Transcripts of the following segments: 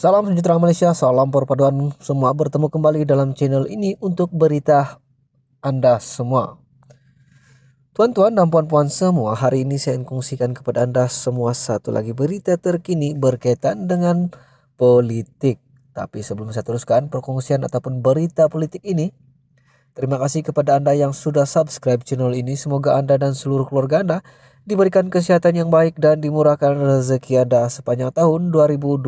Salam sejahtera Malaysia, salam perpaduan semua bertemu kembali dalam channel ini untuk berita Anda semua. Tuan-tuan dan puan-puan semua, hari ini saya kongsikan kepada Anda semua satu lagi berita terkini berkaitan dengan politik. Tapi sebelum saya teruskan perkongsian ataupun berita politik ini, terima kasih kepada Anda yang sudah subscribe channel ini. Semoga Anda dan seluruh keluarga Anda diberikan kesehatan yang baik dan dimurahkan rezeki Anda sepanjang tahun 2023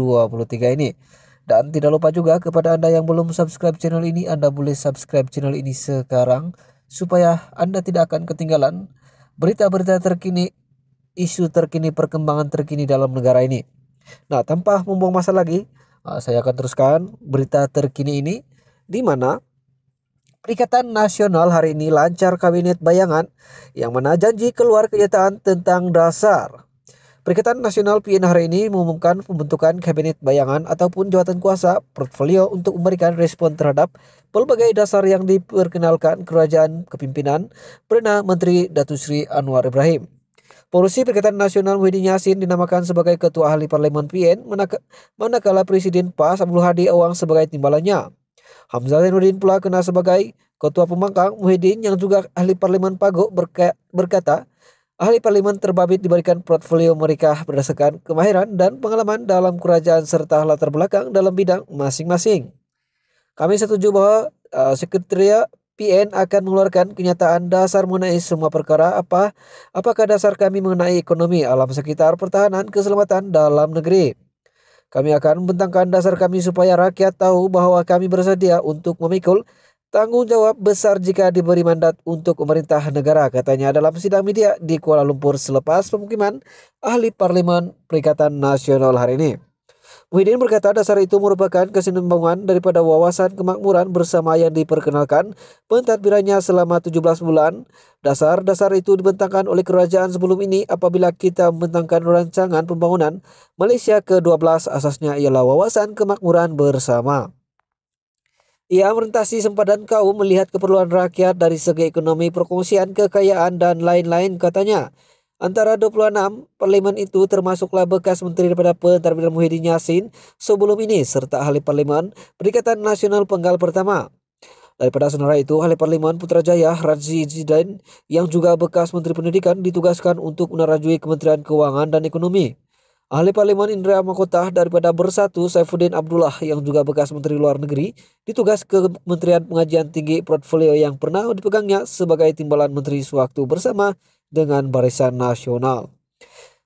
ini. Dan tidak lupa juga kepada Anda yang belum subscribe channel ini, Anda boleh subscribe channel ini sekarang supaya Anda tidak akan ketinggalan berita-berita terkini, isu terkini, perkembangan terkini dalam negara ini. Nah, tanpa membuang masa lagi, ah, saya akan teruskan berita terkini ini di mana Perikatan Nasional hari ini lancar Kabinet Bayangan yang mana janji keluar kenyataan tentang dasar. Perikatan Nasional PN hari ini mengumumkan pembentukan Kabinet Bayangan ataupun jawatan kuasa portfolio untuk memberikan respon terhadap pelbagai dasar yang diperkenalkan kerajaan kepimpinan Perdana Menteri Datu Sri Anwar Ibrahim. Polisi Perikatan Nasional Muhyiddin Yassin dinamakan sebagai Ketua Ahli Parlemen PN, manakala Presiden PAS Abdul Hadi Awang sebagai timbalannya. Hamzah Zainuddin pula kena sebagai ketua pemangkang Muhyiddin yang juga ahli parlimen Pago berkata, ahli parlimen terbabit diberikan portfolio mereka berdasarkan kemahiran dan pengalaman dalam kerajaan serta latar belakang dalam bidang masing-masing. Kami setuju bahwa uh, sekretariat PN akan mengeluarkan kenyataan dasar mengenai semua perkara apa apakah dasar kami mengenai ekonomi alam sekitar pertahanan keselamatan dalam negeri. Kami akan membentangkan dasar kami supaya rakyat tahu bahwa kami bersedia untuk memikul tanggung jawab besar jika diberi mandat untuk pemerintah negara, katanya dalam sidang media di Kuala Lumpur selepas pemukiman ahli parlemen Perikatan Nasional hari ini. Widin berkata dasar itu merupakan kesinambungan daripada wawasan kemakmuran bersama yang diperkenalkan pentadbirannya selama 17 bulan. Dasar-dasar itu dibentangkan oleh kerajaan sebelum ini apabila kita membentangkan rancangan pembangunan Malaysia ke-12 asasnya ialah wawasan kemakmuran bersama. Ia merentasi sempadan kaum melihat keperluan rakyat dari segi ekonomi, perkongsian, kekayaan, dan lain-lain katanya. Antara 26 parlimen itu termasuklah bekas menteri daripada Pentadbiran Muhyiddin Yassin sebelum ini serta ahli parlimen Perikatan Nasional Penggal pertama. Daripada senara itu, ahli parlimen Putrajaya Razi Zidan yang juga bekas menteri pendidikan ditugaskan untuk menerajui Kementerian Keuangan dan Ekonomi. Ahli parlimen Indra Makota daripada Bersatu Saifuddin Abdullah yang juga bekas Menteri Luar Negeri ditugas ke Kementerian Pengajian Tinggi Portfolio yang pernah dipegangnya sebagai timbalan Menteri sewaktu bersama dengan Barisan Nasional.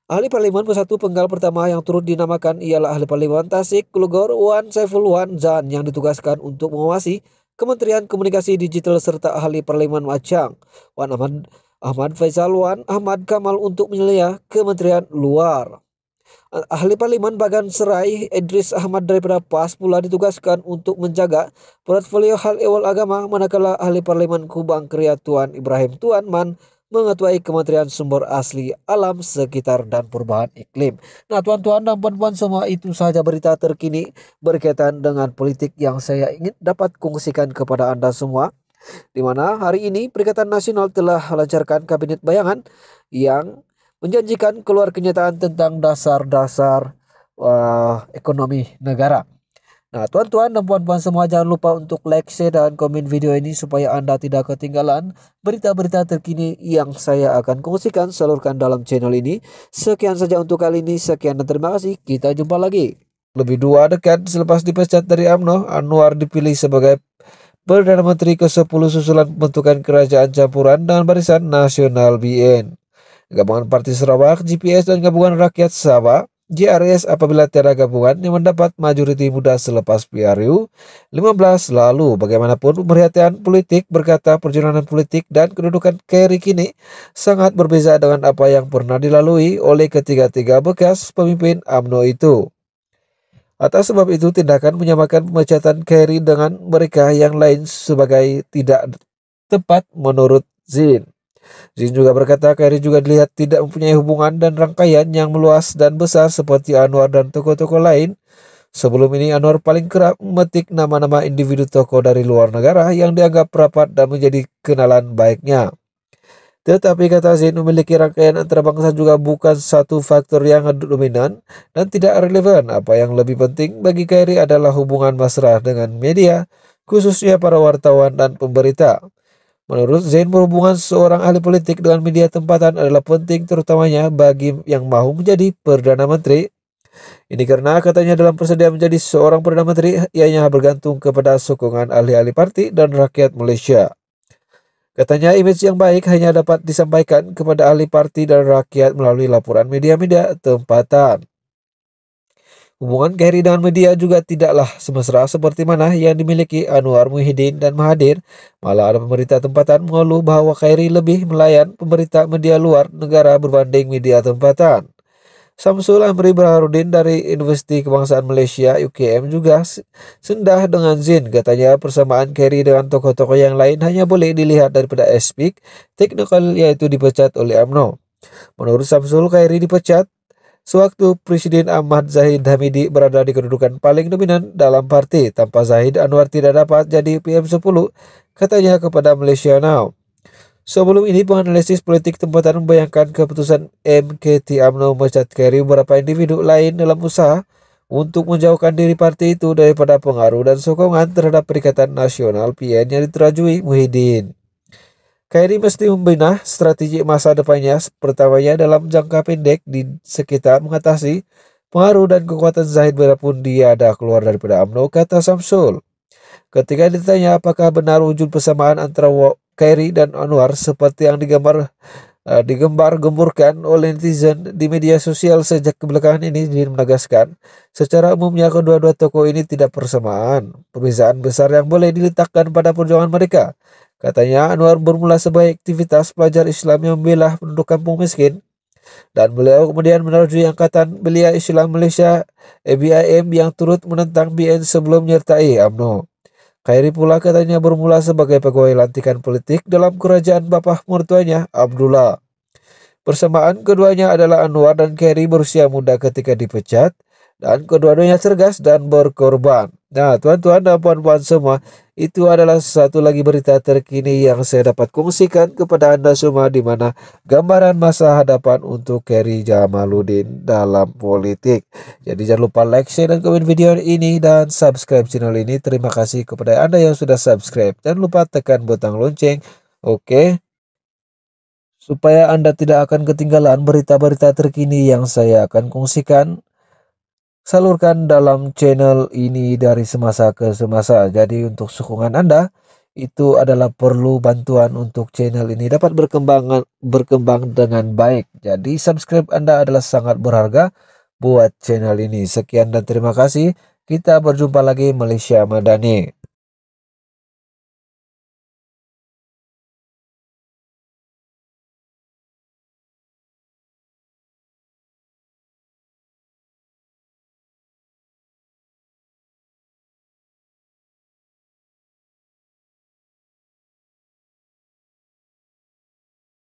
Ahli Parlimen Bersatu Penggal pertama yang turut dinamakan ialah Ahli Parlimen Tasik Kulugor Wan Saiful Wan Zan yang ditugaskan untuk mengawasi Kementerian Komunikasi Digital serta Ahli Parlimen Macang Wan Ahmad, Ahmad Faisal Wan Ahmad Kamal untuk menyelia Kementerian Luar. Ahli parlimen Bagan Serai Idris Ahmad daripada PAS pula ditugaskan untuk menjaga portfolio hal ewal agama manakala Ahli parlimen Kubang Keria Tuan Ibrahim Tuan Man mengetuai Kementerian Sumber Asli Alam Sekitar dan Perubahan Iklim. Nah, tuan-tuan dan puan-puan semua itu saja berita terkini berkaitan dengan politik yang saya ingin dapat kongsikan kepada Anda semua. Di mana hari ini Perikatan Nasional telah melancarkan kabinet bayangan yang menjanjikan keluar kenyataan tentang dasar-dasar uh, ekonomi negara. Nah, tuan-tuan dan puan-puan semua jangan lupa untuk like, share, dan komen video ini supaya Anda tidak ketinggalan berita-berita terkini yang saya akan kongsikan salurkan dalam channel ini. Sekian saja untuk kali ini. Sekian dan terima kasih. Kita jumpa lagi. Lebih dua dekat selepas dipecat dari AMNO, Anwar dipilih sebagai Perdana Menteri ke-10 susulan pembentukan kerajaan campuran dan barisan nasional BN. Gabungan Parti Sarawak, GPS, dan Gabungan Rakyat Sabah JRS apabila tiada gabungan yang mendapat majoriti muda selepas PRU 15 lalu. Bagaimanapun pemerhatian politik berkata perjalanan politik dan kedudukan Kerry kini sangat berbeza dengan apa yang pernah dilalui oleh ketiga-tiga bekas pemimpin AMNO itu. Atas sebab itu tindakan menyamakan pemecatan Kerry dengan mereka yang lain sebagai tidak tepat menurut Zin. Zin juga berkata Kairi juga dilihat tidak mempunyai hubungan dan rangkaian yang meluas dan besar seperti Anwar dan tokoh-tokoh lain. Sebelum ini Anwar paling kerap memetik nama-nama individu tokoh dari luar negara yang dianggap rapat dan menjadi kenalan baiknya. Tetapi kata Zin memiliki rangkaian antara bangsa juga bukan satu faktor yang dominan dan tidak relevan. Apa yang lebih penting bagi Kairi adalah hubungan mesra dengan media, khususnya para wartawan dan pemberita. Menurut Zain, berhubungan seorang ahli politik dengan media tempatan adalah penting terutamanya bagi yang mau menjadi Perdana Menteri. Ini karena katanya dalam persediaan menjadi seorang Perdana Menteri, ianya bergantung kepada sokongan ahli-ahli parti dan rakyat Malaysia. Katanya image yang baik hanya dapat disampaikan kepada ahli parti dan rakyat melalui laporan media-media tempatan. Hubungan Kerry dengan media juga tidaklah semesra seperti mana yang dimiliki Anwar Muhyiddin dan Mahathir. Malah ada pemerintah tempatan mengeluh bahwa Kerry lebih melayan pemerintah media luar negara berbanding media tempatan. Samsul Amri Berharudin dari Universiti Kebangsaan Malaysia UKM juga sendah dengan Zin. Katanya persamaan Kerry dengan tokoh-tokoh yang lain hanya boleh dilihat daripada aspek teknikal yaitu dipecat oleh AMNO. Menurut Samsul, Kairi dipecat Sewaktu Presiden Ahmad Zahid Hamidi berada di kedudukan paling dominan dalam parti tanpa Zahid Anwar tidak dapat jadi PM10, katanya kepada Malaysia Now. Sebelum ini, penganalisis politik tempatan membayangkan keputusan MKT AMNO Kerry beberapa individu lain dalam usaha untuk menjauhkan diri parti itu daripada pengaruh dan sokongan terhadap Perikatan Nasional PN yang diterajui Muhyiddin. Kairi mesti membina strategi masa depannya, pertamanya dalam jangka pendek di sekitar mengatasi pengaruh dan kekuatan Zahid berapun dia ada keluar daripada AMNO, kata Samsul. Ketika ditanya apakah benar wujud persamaan antara Kairi dan Anwar seperti yang digambar Eh, digembar-gemburkan oleh netizen di media sosial sejak kebelakangan ini dia menegaskan secara umumnya kedua-dua tokoh ini tidak persamaan perbedaan besar yang boleh diletakkan pada perjuangan mereka katanya Anwar bermula sebagai aktivitas pelajar Islam yang membela penduduk kampung miskin dan beliau kemudian menerjui angkatan belia Islam Malaysia ABIM e yang turut menentang BN sebelum menyertai AMNO. Khairi pula katanya bermula sebagai pegawai lantikan politik dalam kerajaan bapak mertuanya Abdullah. Persamaan keduanya adalah Anwar dan Khairi berusia muda ketika dipecat, dan kedua-duanya cergas dan berkorban. Nah, tuan-tuan dan puan-puan semua, itu adalah satu lagi berita terkini yang saya dapat kongsikan kepada Anda semua di mana gambaran masa hadapan untuk Kerry Jamaluddin dalam politik. Jadi jangan lupa like, share, dan komen video ini dan subscribe channel ini. Terima kasih kepada Anda yang sudah subscribe. dan lupa tekan butang lonceng. Oke. Supaya Anda tidak akan ketinggalan berita-berita terkini yang saya akan kongsikan salurkan dalam channel ini dari semasa ke semasa. Jadi untuk sokongan Anda itu adalah perlu bantuan untuk channel ini dapat berkembang berkembang dengan baik. Jadi subscribe Anda adalah sangat berharga buat channel ini. Sekian dan terima kasih. Kita berjumpa lagi Malaysia Madani.